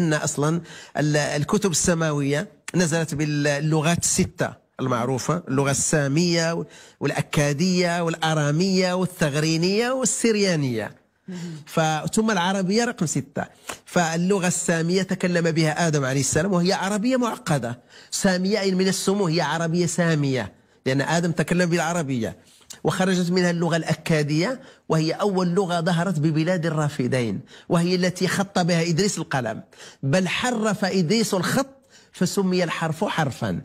أن أصلا الكتب السماوية نزلت باللغات الستة المعروفة اللغة السامية والأكادية والأرامية والثغرينية والسريانية ثم العربية رقم ستة فاللغة السامية تكلم بها آدم عليه السلام وهي عربية معقدة سامية يعني من السمو هي عربية سامية لأن آدم تكلم بالعربية وخرجت منها اللغة الأكادية وهي أول لغة ظهرت ببلاد الرافدين وهي التي خط بها إدريس القلم بل حرف إدريس الخط فسمي الحرف حرفا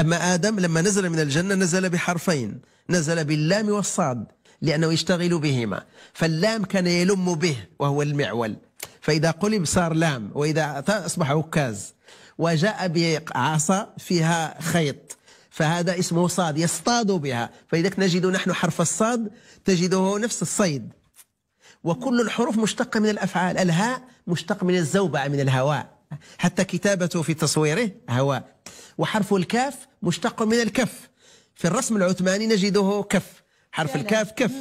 أما آدم لما نزل من الجنة نزل بحرفين نزل باللام والصاد لأنه يشتغل بهما فاللام كان يلم به وهو المعول فإذا قلب صار لام وإذا أصبح عكاز وجاء بعصا فيها خيط فهذا اسمه صاد يصطاد بها فلذلك نجد نحن حرف الصاد تجده نفس الصيد وكل الحروف مشتقة من الأفعال الهاء مشتق من الزوبعة من الهواء حتى كتابته في تصويره هواء وحرف الكاف مشتق من الكف في الرسم العثماني نجده كف حرف الكاف كف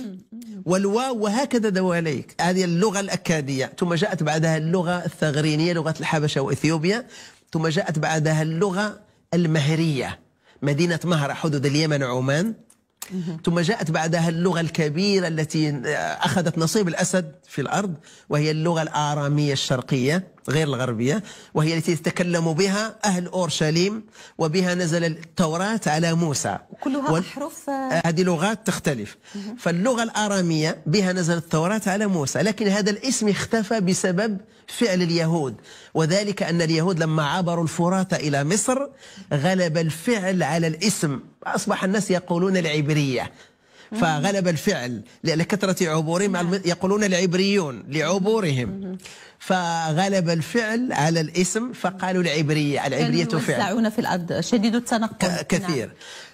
والواو وهكذا دواليك هذه اللغة الأكادية ثم جاءت بعدها اللغة الثغرينية لغة الحبشة وإثيوبيا ثم جاءت بعدها اللغة المهرية مدينة مهرة حدود اليمن عمان ثم جاءت بعدها اللغة الكبيرة التي آه، أخذت نصيب الأسد في الأرض وهي اللغة الآرامية الشرقية غير الغربية وهي التي يتكلم بها أهل أورشليم وبها نزل التوراة على موسى كلها أحرف آه. هذه لغات تختلف فاللغة الآرامية بها نزل التوراة على موسى لكن هذا الاسم اختفى بسبب فعل اليهود وذلك أن اليهود لما عبروا الفرات إلى مصر غلب الفعل على الاسم أصبح الناس يقولون العبرية فغلب الفعل لكثرة عبورهم نعم. يقولون العبريون لعبورهم فغلب الفعل على الاسم فقالوا العبرية العبرية فعل يوسعون في الأرض شديد التنقل نعم. كثير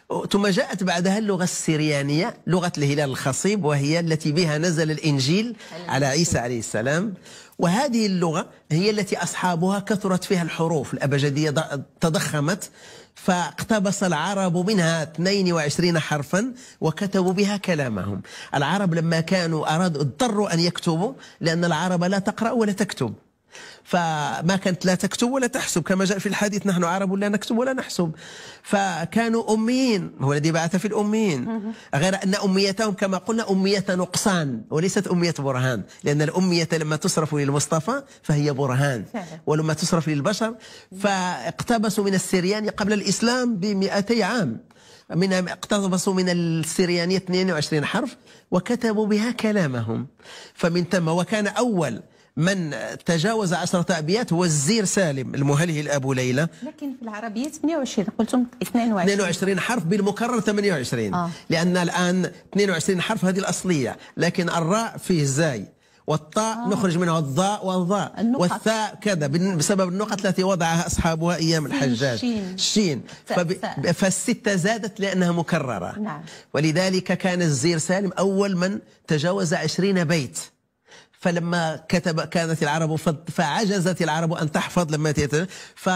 نعم. ثم جاءت بعدها اللغة السريانية لغة الهلال الخصيب وهي التي بها نزل الإنجيل على عيسى عليه السلام وهذه اللغة هي التي أصحابها كثرت فيها الحروف الأبجدية تضخمت فاقتبس العرب منها 22 حرفا وكتبوا بها كلامهم العرب لما كانوا أرادوا اضطروا أن يكتبوا لأن العرب لا تقرأ ولا تكتب فما كانت لا تكتب ولا تحسب كما جاء في الحديث نحن عرب لا نكتب ولا نحسب فكانوا أميين هو الذي بعث في الأميين غير أن أميتهم كما قلنا أمية نقصان وليست أمية برهان لأن الأمية لما تصرف للمصطفى فهي برهان ولما تصرف للبشر فاقتبسوا من السريان قبل الإسلام بمئتي عام من اقتبسوا من السريانية 22 حرف وكتبوا بها كلامهم فمن ثم وكان أول من تجاوز عشرة أبيات هو الزير سالم المهله الابو ليلى لكن في العربية 28 قلتم 22 22 حرف بالمكرر 28 آه. لأن الآن 22 حرف هذه الأصلية لكن الراء فيه زاي والطاء آه. نخرج منها الضاء والظاء والثاء كذا بسبب النقط التي وضعها أصحابها أيام الحجاج الشين, الشين. فب... فالستة زادت لأنها مكررة نعم. ولذلك كان الزير سالم أول من تجاوز عشرين بيت فلما كتب كانت العرب فعجزت العرب أن تحفظ لما ف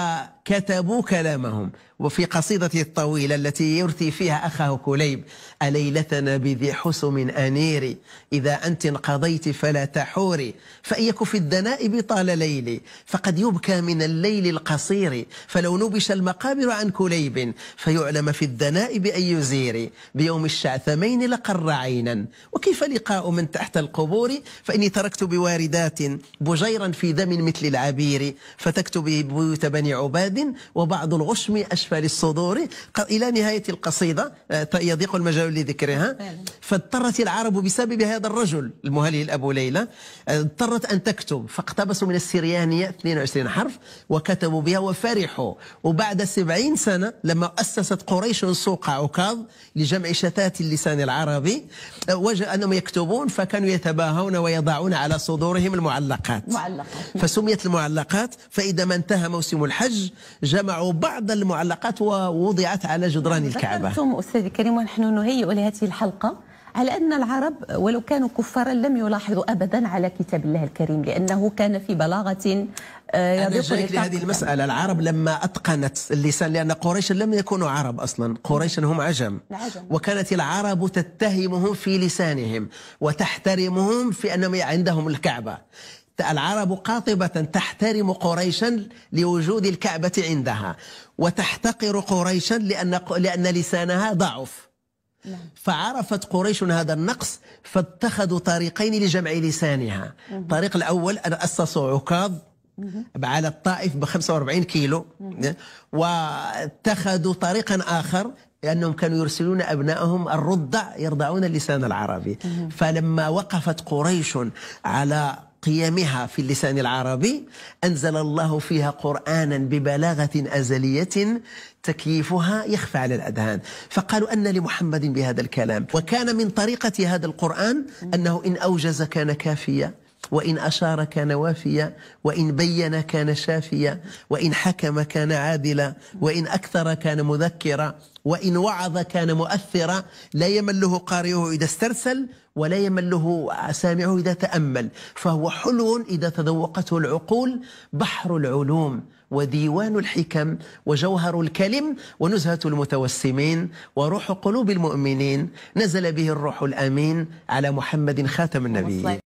كتبوا كلامهم وفي قصيدته الطويلة التي يرثي فيها أخاه كليب أليلتنا بذي حسم أنيري إذا أنت انقضيت فلا تحوري فإيك في الدناء بطال ليلي فقد يبكى من الليل القصير فلو نبش المقابر عن كليب فيعلم في الدناء بأي زير بيوم الشعثمين لقر عينا وكيف لقاء من تحت القبور فإني تركت بواردات بجيرا في دم مثل العبير فتكتب بيوت بني عباد جسد وبعض الغشم أسفل الصدور إلى نهاية القصيدة آه، يضيق المجال لذكرها فاضطرت العرب بسبب هذا الرجل المهلهل أبو ليلى آه، اضطرت أن تكتب فاقتبسوا من السريانية 22 حرف وكتبوا بها وفرحوا وبعد 70 سنة لما أسست قريش سوق عكاظ لجمع شتات اللسان العربي آه، وجد أنهم يكتبون فكانوا يتباهون ويضعون على صدورهم المعلقات معلقات. فسميت المعلقات فإذا ما انتهى موسم الحج جمعوا بعض المعلقات ووضعت على جدران نعم، الكعبة ذكرتم أستاذ كريم ونحن نهيئ لهذه الحلقة على أن العرب ولو كانوا كفارا لم يلاحظوا أبدا على كتاب الله الكريم لأنه كان في بلاغة آه، أنا جايك لهذه المسألة العرب لما أتقنت اللسان لأن قريشا لم يكونوا عرب أصلا قريشا هم عجم, نعم، عجم وكانت العرب تتهمهم في لسانهم وتحترمهم في أنهم عندهم الكعبة العرب قاطبة تحترم قريشا لوجود الكعبة عندها وتحتقر قريشا لأن, لأن لسانها ضعف نعم. فعرفت قريش هذا النقص فاتخذوا طريقين لجمع لسانها الطريق الأول أن أسسوا عكاظ على الطائف ب 45 كيلو واتخذوا طريقا آخر لأنهم كانوا يرسلون أبنائهم الرضع يرضعون اللسان العربي فلما وقفت قريش على قيمها في اللسان العربي أنزل الله فيها قرآنا ببلاغة أزلية تكييفها يخفى على الأذهان فقالوا أن لمحمد بهذا الكلام وكان من طريقة هذا القرآن أنه إن أوجز كان كافيا وإن أشار كان وافيا وإن بين كان شافيا وإن حكم كان عادلا وإن أكثر كان مذكرا وإن وعظ كان مؤثرا لا يمله قارئه إذا استرسل ولا يمله سامعه إذا تأمل فهو حلو إذا تذوقته العقول بحر العلوم وديوان الحكم وجوهر الكلم ونزهة المتوسمين وروح قلوب المؤمنين نزل به الروح الأمين على محمد خاتم النبي